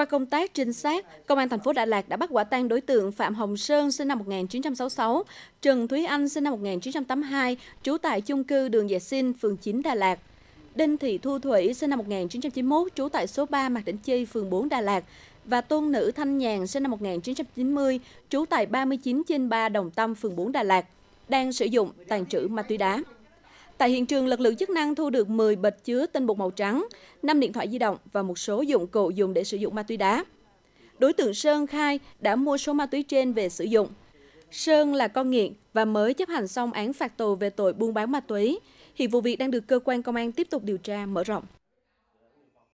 Qua công tác trinh sát, Công an thành phố Đà Lạt đã bắt quả tang đối tượng Phạm Hồng Sơn sinh năm 1966, Trần Thúy Anh sinh năm 1982, trú tại chung cư đường Vệ Sinh, phường 9 Đà Lạt. Đinh Thị Thu Thủy sinh năm 1991, trú tại số 3 Mạc Đỉnh Chi, phường 4 Đà Lạt và tôn nữ Thanh Nhàn sinh năm 1990, trú tại 39 trên 3 Đồng Tâm, phường 4 Đà Lạt, đang sử dụng tàn trữ ma túy đá. Tại hiện trường, lực lượng chức năng thu được 10 bịch chứa tinh bột màu trắng, 5 điện thoại di động và một số dụng cụ dùng để sử dụng ma túy đá. Đối tượng Sơn khai đã mua số ma túy trên về sử dụng. Sơn là con nghiện và mới chấp hành xong án phạt tù về tội buôn bán ma túy. Hiện vụ việc đang được cơ quan công an tiếp tục điều tra mở rộng.